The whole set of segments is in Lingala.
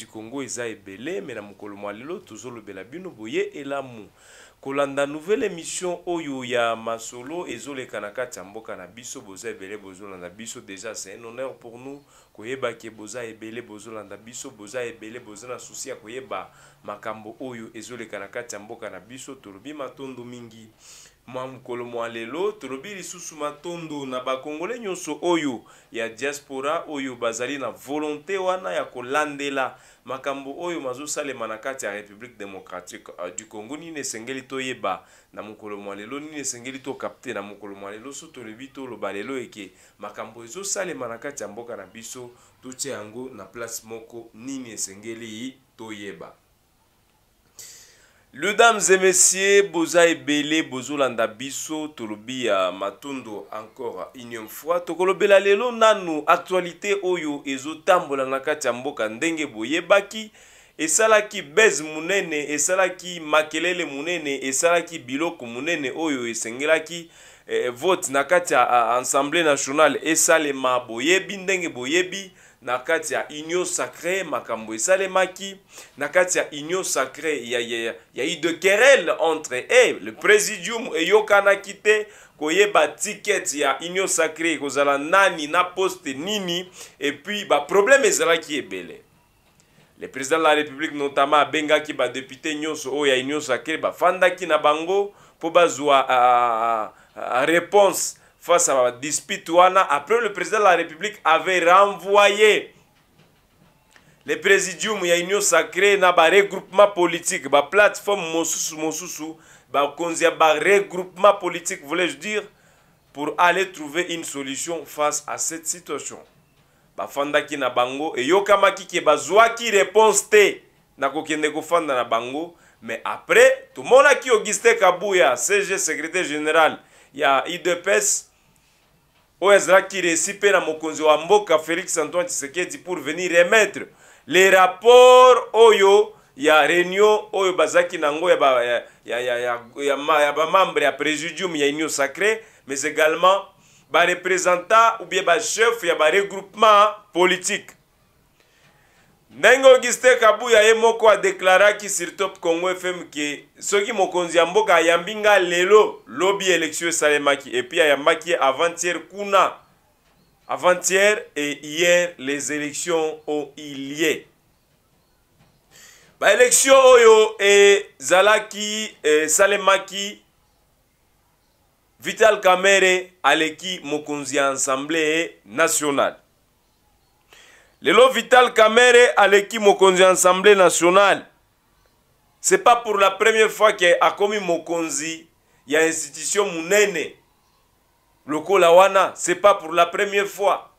du congo eza ebele me na mokolo mwa lelo tozolobela bino boye elamu kolanda nouvelle émission oyo ya masolo ezoleka na kati ya mboka na biso boza ebele bozolanda biso déjà c'est un honneur pour nous koyeba ke boza ebele bozolanda biso boza ebele boza na susi ya koyeba makambo oyo ezoleka na kati ya mboka na biso tolobi matondo mingi mwa mokolo mwa lelo tolobi lisusu matondo na bakongole nyonso oyo ya diaspora oyo bazali na volonté wana ya kolandela makambo oyo mazosalema na kati ya république démocratique euh, du congo nini esengeli toyeba na mokolo mwa lelo nini esengeli tokapte na mokolo mwa lelo so tolobi toloba lelo eke makambo ezosalema na kati ya mboka na biso totya yango na place moko nini esengeli toyeba mesdames et messieurs boza ebele bozolanda biso tolobi ya matondo encore union fois tokolobela lelo nanu actualité oyo ezotambola na kati ya mboka ndenge boyebaki esalaki bese monene esalaki makelele monene esalaki biloko monene oyo esengelaki eh, vote na kati ya assemblée nationale esalema boyebi ndenge boyebi na kati ya union sacré makambo esalemaki na kati ya union sacré ya, ya, ya ide querelle entre e le présidium eyokanaki te koyeba ticket ya union sacré ekozala nani na poste nini epuis baproblème ezalaki ebele le président de la république notamment abengaki badepute nyonso oyo ya union sacré bafandaki na bango mpo bazwa réponse face à la dispute après le président de la République avait renvoyé le présidium une union sacrée na un regroupement politique, ba plateforme mosusu mosusu, ba konzi regroupement politique, voulais-je dire, pour aller trouver une solution face à cette situation. Ba fandaki na bango et yokamaki ke bazwaki réponse te na kokende fanda na bango, mais après tout le monde qui a Auguste Kabouya, CG secrétaire général, il y a IDPS oyo azalaki resi mpe na mokonzi wa mboka félix antoine tisekedi pour venir remettre les rapports oyo ya réunion oyo bazalaki nango ya y ya, ya, ya, ya, ya présidium ya union sacrée, mais également représentants ou bien a ya regroupements politique ndenge augustin kabuya ye moko adeklaraki sur top congo fm ke soki mokonzi ya mboka ayambi nga lelo lobi élection esalemaki epui ayambaki ye avanthiere kuna avanthiere et hier les élections ont eu lieu baélection oyo ezalaki esalemaki vital camere aleki mokonzi ya assemblée nationale lelo vital kamere aleki mokonzi ya assemblée nationale c'est pas pour la première fois ke akomi mokonzi ya institution monene lokola wana c'est pas pour la première fois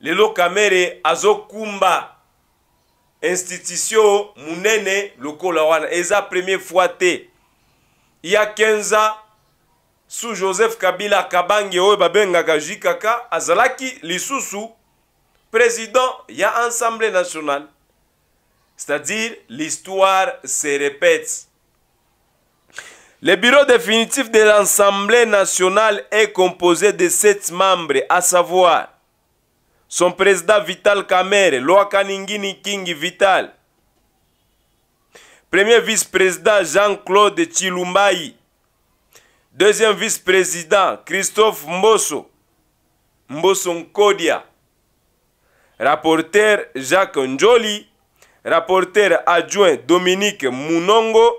lelo kamere azokumba institution monene lokola wana eza premier fois te ya kenza sous joseph kabila kabange oyo babengaka jkk azalaki lisusu président il y a l'Assemblée nationale. C'est-à-dire, l'histoire se répète. Le bureau définitif de l'Assemblée nationale est composé de sept membres, à savoir son président Vital Kamere, Loa Kaningini King Vital, premier vice-président Jean-Claude Chilumbayi, deuxième vice-président Christophe Mbosso, Mbosso Nkodia, rapporteur Jacques Njoli, rapporteur adjoint Dominique Munongo,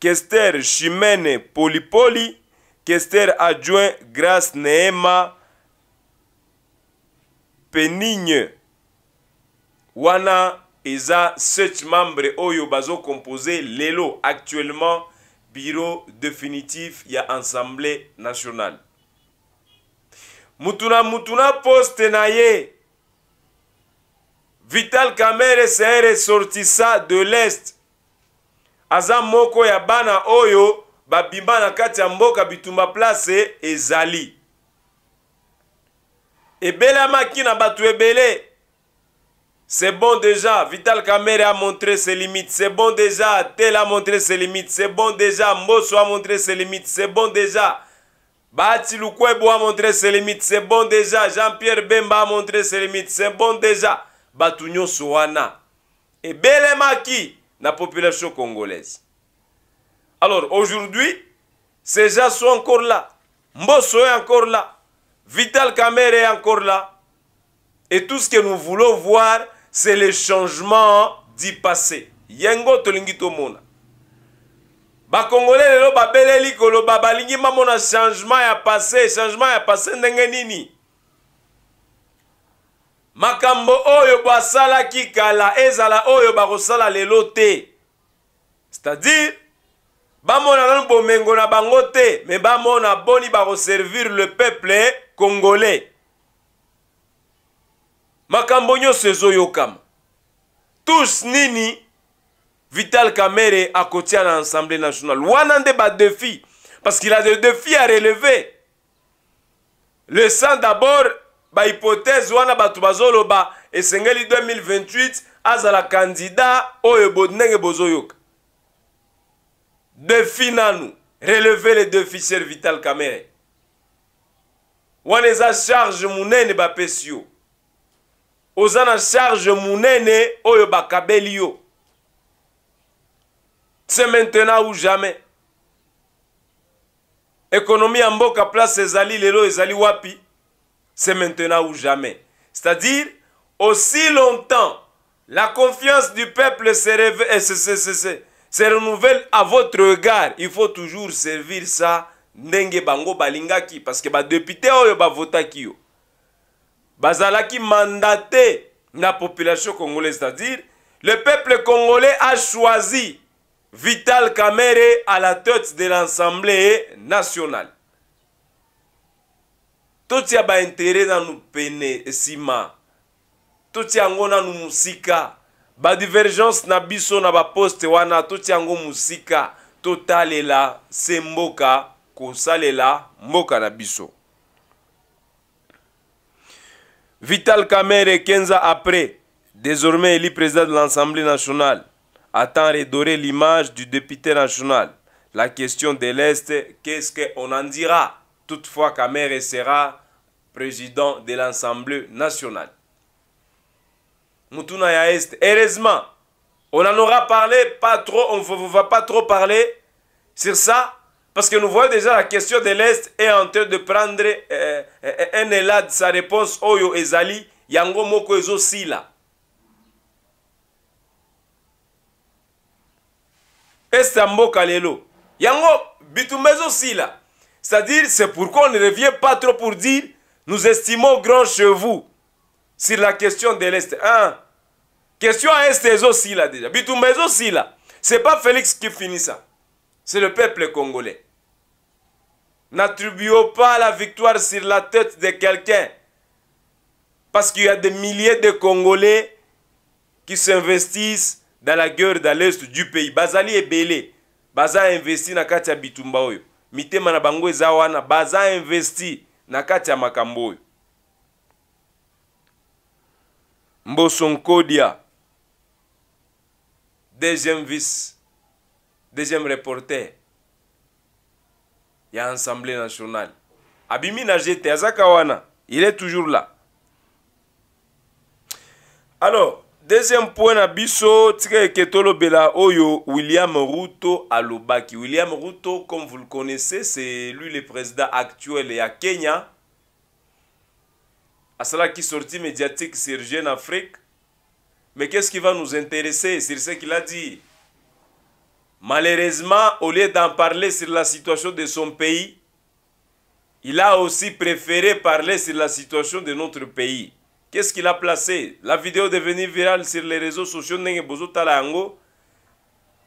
Kester Chimene Polipoli, Kester adjoint Grace Neema Penigne. Wana eza 7 membres oyo bazo composé lelo actuellement bureau définitif ya Assemblée nationale. Mutuna mutuna poste na ye vital kamere c'est ressortissant de l'est aza moko ya bana oyo babima na kati ya mboka bitumba place ezali ebelamaki na bato ebele c'est bon déjà vital kamere a montré ses limites c'est bon déjà tel a montré ses limites c'est bon déjà mboso a montré ses limites c'est bon déjà bati lukwebo a montré ses limites c'est bon déjà jean-pierre bemba a montré ses limites c'est bon déjà bato nyonso wana ebelemaki na population congolaise alors aujourd'hui ces gens sont encore là mboso est encore là vital Kamere est encore là et tout ce que nous voulons voir c'est le changement du passé Yengo tolingi tomona bakongolais lelo babeleli koloba balingi mamona changement ya passé changement ya passé ndenge nini makambo oyo basalaki kala ezala oyo bakosala lelo te c'est-à-dire bamona nanu bomengo na bango te bamona boni bakoservir le peuple congolais makambo nyonso ezoyokama tous nini vital kamere akotia na l'Assemblée nationale wana nde badefi parce qu'il a des défis à relever le sang d'abord bahypothèse wana bato bazoloba esengeli 2028 azala kandida oyo bo, ndenge bozoyoka defi nanu releve le defi ser vital camere wana eza charge monene bapesi yo oza na charge monene oyo bakabeli yo c'est maintenant ou jamais ekonomi ya mboka place ezali lelo ezali wapi c'est maintenant ou jamais. C'est-à-dire, aussi longtemps, la confiance du peuple se, eh, à votre regard. Il faut toujours servir ça. Ndenge bango balingaki. Parce que ba député oyo voté yo. Bazalaki mandaté la population congolaise. C'est-à-dire, le peuple congolais a choisi Vital Kamere à la tête de l'Assemblée nationale. totia baintere nanu pene nsima totia yango nanu mosika badivergence na biso na baposte wana totia yango mosika totalela se mboka kosalela mboka na biso vital camere kenza après désormais élu président de l'assemblée nationale attend redorer l'image du député national la question de l'est qu'est ce qu'on en dira toutefois Kamere sera président de l'Assemblée nationale. Mutuna ya Est, heureusement, on en aura parlé, pas trop, on ne va pas trop parler sur ça, parce que nous voyons déjà la question de l'Est est en train de prendre euh, euh un de sa réponse, Oyo Ezali, Yango Moko Ezo Sila. Est Lelo. Yango aussi Sila. C'est-à-dire, c'est pourquoi on ne revient pas trop pour dire nous estimons grand chez vous sur la question de l'Est. Hein? Question à Est aussi là déjà. Bitoumez aussi là. C'est pas Félix qui finit ça. C'est le peuple congolais. N'attribuons pas la victoire sur la tête de quelqu'un. Parce qu'il y a des milliers de Congolais qui s'investissent dans la guerre dans l'Est du pays. Bazali est belé. Baza investi dans Katia Bitumba. mitema na bango eza wana baza investi na kati ya makambo oyo mboso nkodia deuxième vice deuxième reporter ya assemblée nationale abimi na jete azaka wana il est toujours là alors deuxième point à très oyo william ruto Lubaki. william ruto comme vous le connaissez c'est lui le président actuel et à kenya À cela qui sortit médiatique sur jeune afrique mais qu'est ce qui va nous intéresser sur ce qu'il a dit malheureusement au lieu d'en parler sur la situation de son pays il a aussi préféré parler sur la situation de notre pays Qu'est-ce qu'il a placé La vidéo est devenue virale sur les réseaux sociaux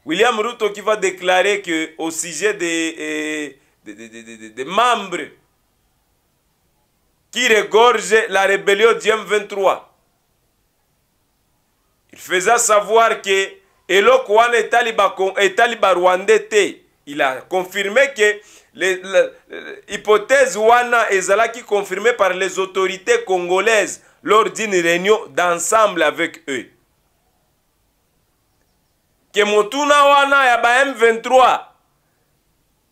William Ruto qui va déclarer que sujet eh, des, des, membres qui regorgent la rébellion du 23 il faisait savoir que eloko est Taliba barwandais il a confirmé que l'hypothèse wana qui confirmée par les autorités congolaises lors d'une réunion d'ensemble avec eux ke motuna wana ya ba m23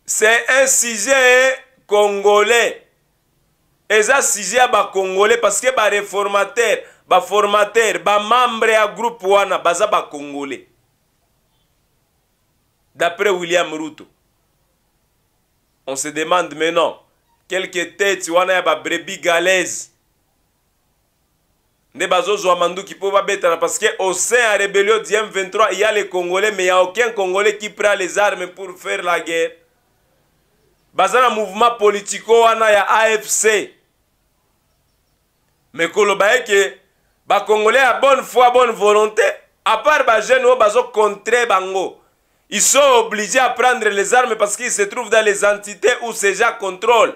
c'est un sujet congolais eza sujet ya bacongolais parce que bareformateur baformateur bamembre ya groupe wana baza bacongolais d'après william ruto on se demande maintenant quelque tete wana ya babrebis galaise parce que au sein la rébellion du m23 il y a les congolais mais il y a aucun congolais qui prend les armes pour faire la guerre bazana un mouvement politico wana ya afc mais que les Congolais à bonne foi bonne volonté à part jeunes, ils oh, sont bango ils sont obligés à prendre les armes parce qu'ils se trouvent dans les entités où ces gens contrôlent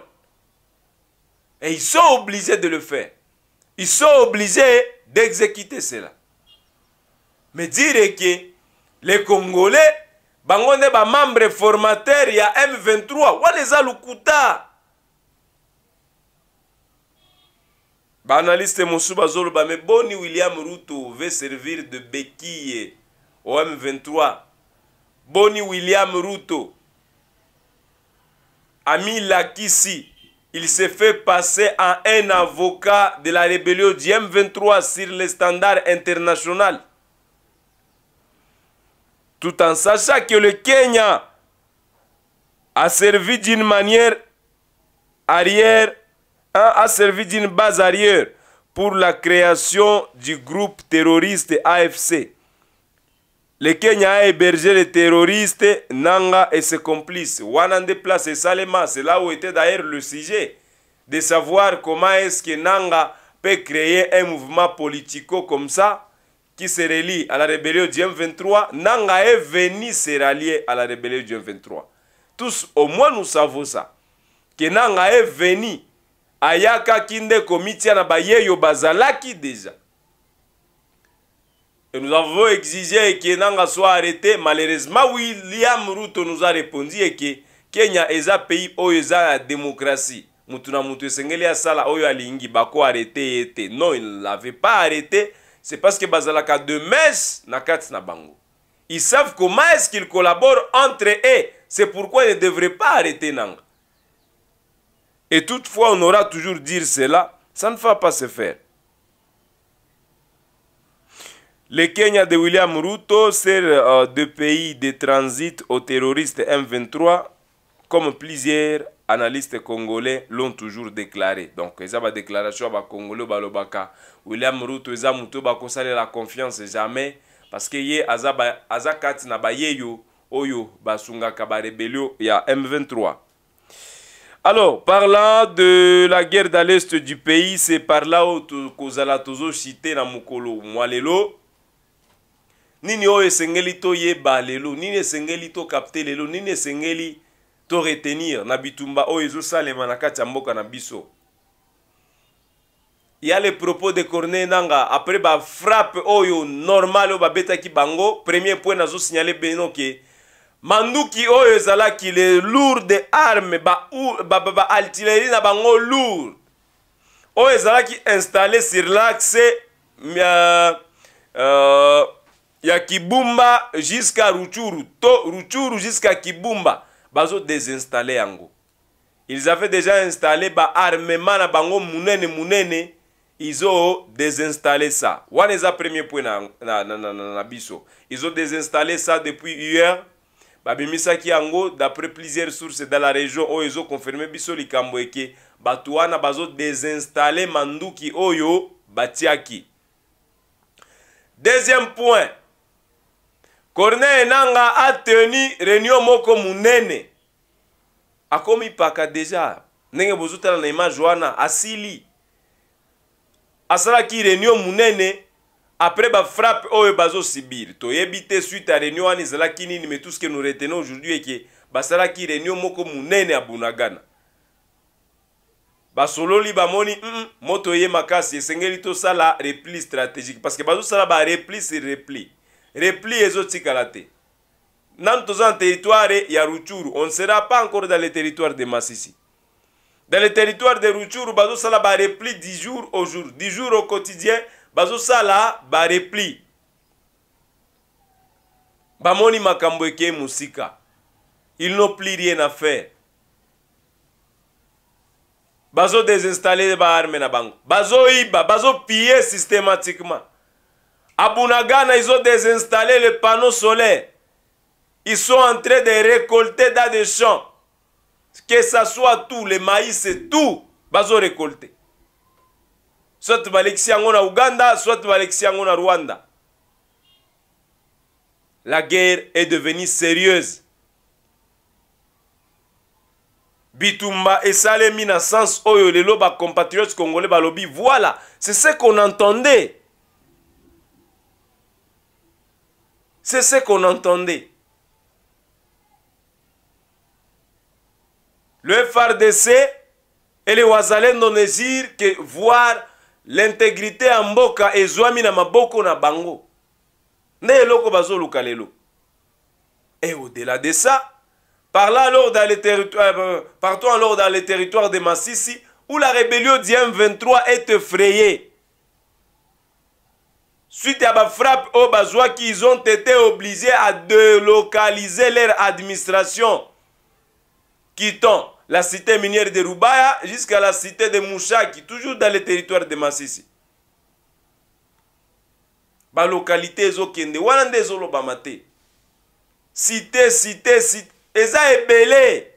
et ils sont obligés de le faire ils sont obligés d'exécuter cela. Mais dire que les Congolais, bango nde bamembre formateur ya M23 wana eza lokuta baanalyste mosusu bazoloba me boni william ruto ve servir de béquille au M23 boni william ruto ami lakisi il s'est fait passer en un avocat de la rébellion du M23 sur les standards internationaux. Tout en sachant que le Kenya a servi d'une manière arrière, hein, a servi d'une base arrière pour la création du groupe terroriste AFC le kenya a hébergé les terroristes nanga et ses complices wana nde Salema, c'est là où était d'ailleurs le sujet de savoir comment est-ce que nanga peut créer un mouvement politico comme ça qui se relie à la rébellion du M23, Nanga est venu se rallier à la rébellion du M23. Tous, au moins nous savons ça. Que Nanga est venu à Yaka Kinde Komitia Bazalaki déjà. Et nous avons exigé que Nanga soit arrêté. Malheureusement, William Ruto nous a répondu que Kenya est un pays où il y a la démocratie. Mutuna mutu esengeli asala oyo alingi bako arrêté ete. Non, il ne l'avait pas arrêté. C'est parce que bazalaka de messe na kati na bango. Ils savent comment est-ce qu'ils collaborent entre eux. C'est pourquoi ils ne devraient pas arrêter Nanga. Et toutefois, on aura toujours dire cela. Ça ne va pas se faire. Le Kenya de William Ruto sert euh, de pays de transit aux terroristes M23, comme plusieurs analystes congolais l'ont toujours déclaré. Donc, a une déclaration à Congolais balobaka. William Ruto, ils ont pas la confiance jamais, parce que ye azaba azakat na bayeyo oyo basunga kabarebelio ya M23. Alors, parlant de la guerre dans l'est du pays, c'est par là où Kozala Tozo cité na Mukolo Mwalelo. nini oyo esengeli toyeba lelo nini esengeli tokapte lelo nini esengeli toretenir na bitumba oyo ezosalema na kati ya mboka na biso ya le propos de corneille nanga apres bafrappe oyo normal oyo babetaki bango premier point nazosignale beno ke manduki oyo ezalaki le lour de arme baaltillerie ba, ba, na bango lour oyo ezalaki installe sur l'axe euh, euh, ya kibumba jusqu'à ruchuru to ruchuru jusqu'à kibumba bazodesinstale yango ils avaient déjà installé baarmema na bango munene munene izodesinstale ça wana eza premier point na, na, na, na, na, na biso izodesinstale ça depuis hier babimisaki yango d'après plusieurs sources dans la région oyo ezokonfirme biso likambo eke bato wana bazodesinstale manduki oyo batiaki deuxième point corneille nanga ateni réunion moko monene akomi paka deja ndenge bozotala na image wana asili asalaki réunion monene après bafrappe oyo bazosibir toyebi te suite ya réunion wana ezalaki nini mais tout ce que nous retenons aujourd'hui eke basalaki réunion moko monene ya bunagana basololi bamoni mm, mm moto ye makasi esengeli tosala repli stratégique parce que bazosala barepli sur repli repli ezotikala te nanu toza na territoire ya ruchuru on sera pas encore dans le territoire de masisi dans le territoire de ruchuru bazosala barepli 10 jours au jour 10 jours au quotidien bazosala barepli bamoni makambo ekei mosika ils n'ont plus rien à faire bazodesinstalle baarme na bango bazoyiba bazopiller systématiquement À Bunagana, ils ont désinstallé les panneaux solaires. Ils sont en train de récolter dans des champs. Que ce soit tout, le maïs et tout, ils ont récolté. Soit balexi yango Ouganda, soit balexi en Rwanda. La guerre est devenue sérieuse. bitumba et Salemina sens oyo les compatriotes congolais voilà c'est ce qu'on entendait C'est ce qu'on entendait. Le FRDC et les n'ont désirent que voir l'intégrité en et Zouami na maboko na bango. Ne eloko bazoluka lelo. Et au-delà de ça, par là alors dans les territoires, euh, alors dans les territoires de Massissi, où la rébellion du M23 est effrayée. suite ya bafrappe oyo oh, bazwaki ils ont été obligés à délocaliser leur administration quittant la cité minière de Rubaya jusqu'à la cité de Mouchaki, toujours dans le territoire de Masisi. balokalité ezokende wana nde ezolobama te cité cité cité eza ebele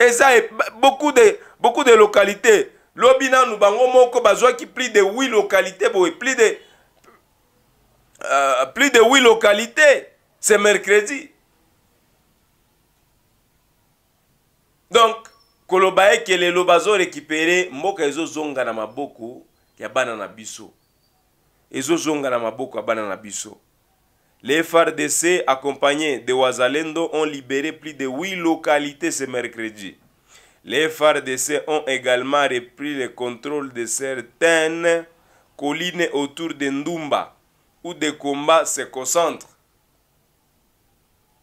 eza e... beaucoup de, beaucoup de localité lobi nanu bango moko bazwaki plus de 8 localité boye plus de Euh, plus de huit localités ce mercredi. Donc, Kolobaye, le lobazo récupérer mboka Zonga na maboko ya bana na biso. Zonga na maboko ya na biso. Les FARDC, accompagnés de Wazalendo ont libéré plus de huit localités ce mercredi. Les FARDC ont également repris le contrôle de certaines collines autour de Ndumba où des combats se concentrent.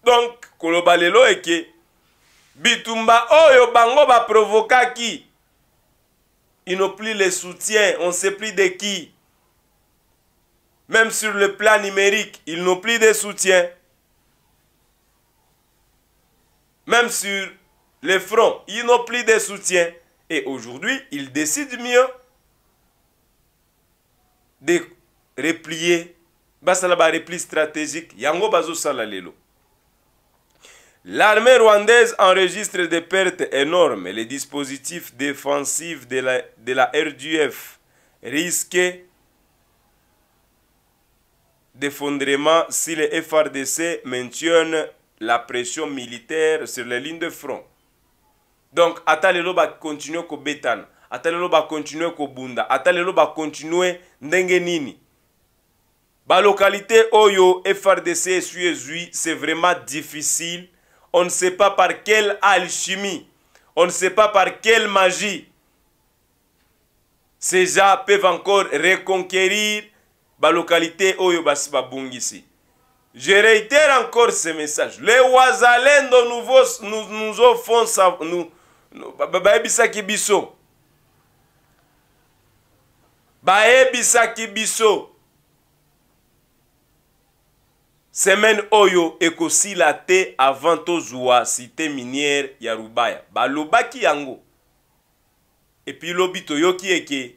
Donc, Kolobalelo est eke bitumba oyo bango provoquer qui? ils n'ont plus les soutien. on ne sait plus de qui. Même sur le plan numérique, ils n'ont plus de soutien. Même sur les fronts, ils n'ont plus de soutien. Et aujourd'hui, ils décident mieux de replier basala barepli stratégique yango bazosala lelo l'armée rwandaise enregistre des pertes énormes les dispositifs défensifs de la, de la rdf risquent d'effondrement si les FRDC maintiennent la pression militaire sur les lignes de front. Donc, ata lelo bakontinue kobetana ata lelo bakontinue kobunda ata lelo bakontinue ndenge nini balokalité oyo frdc esui ezwi c'est vraiment difficile on ne sait pas par quelle alchimie on ne sait pas par quelle magie ces gens peuvent encore reconquérir balokalité oyo basi babungisi je réitère encore ce message les wazalendo nouveau nous, nous offrons nous, bayebisaki biso bayebisaki biso semaine oyo ekosila te avant tozwa cité minière ya rubaya balobaki yango epuis lobi toyoki eke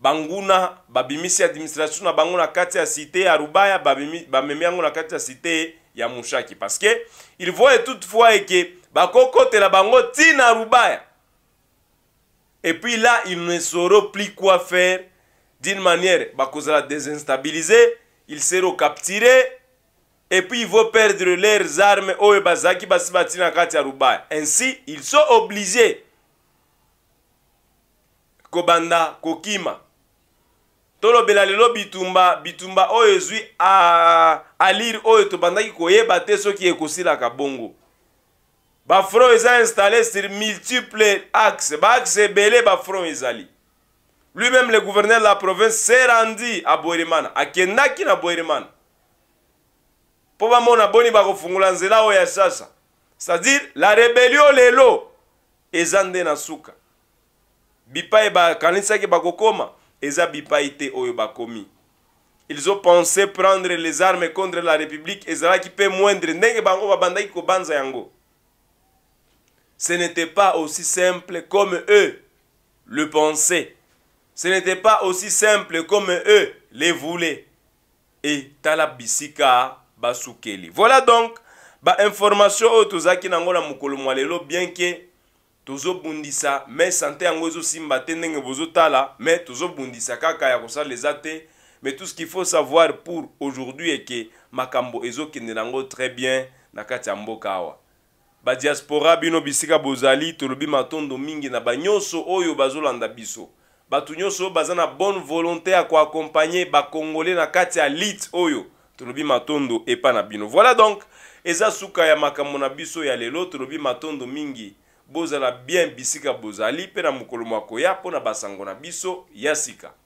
banguna babimisi administration na bango na kati ya cité ya rubaya bamemi yango na kati ya cité ya mushaki parce que il voye toutefois eke bakokotela bango ntina rubaya epuis là il ne sauro plus quoi faire d'une manière bakozala désinstabilise ils sero capturés epuis ils vont perdre leurs armes oyo bazalaki basi batina kati ya rubaya ainsi ils sont obligés kobanda kokima tolobela lelo bitumba bitumba oyo ezwi alire oyo tobandaki koyeba te soki ekosilaka bongo bafront eza installé sur multiple axe baaxe ebele bafront ezali lui-même le gouverneur de la province s'est rendu à boeremana akendaki na boeremana mpo bamona boni bakofungula nzela oyo ya sasa c'est-à-dire la rébellion lelo eza nde na suka bipai bakanisaki bakokoma eza bipai te oyo bakomi ils ont pensé prendre les armes contre la république ezalaki mpe moindre ndenge bango babandaki kobanza yango ce n'était pas aussi simple comme eux le pensaient ce n'était pas aussi simple comme eux le voulaient et tala bisika basukeli voilà donc bainformation oyo tozalaki nango na mokolo mwa lelo bien ke tozobundisa me sante yango ezosimba te ndenge bozotala me tozobundisa kaka ya kosala eza te mais tout ce qu'il faut savoir pour aujourd'hui eke makambo ezokende nango très bien na kati ya mboka awa badiaspora bino bisika bozali tolobi matondo mingi na banyonso oyo bazolanda biso bato nyonso oyo baza na bonne volonté ya koakompagne bakongole na kati ya lite oyo tolobi matondo epa na bino voilà donc eza suka ya makambo na biso ya lelo tolobi matondo mingi bozala bien bisika bozali mpe na mokolo moko ya mpo na basango na biso ya sika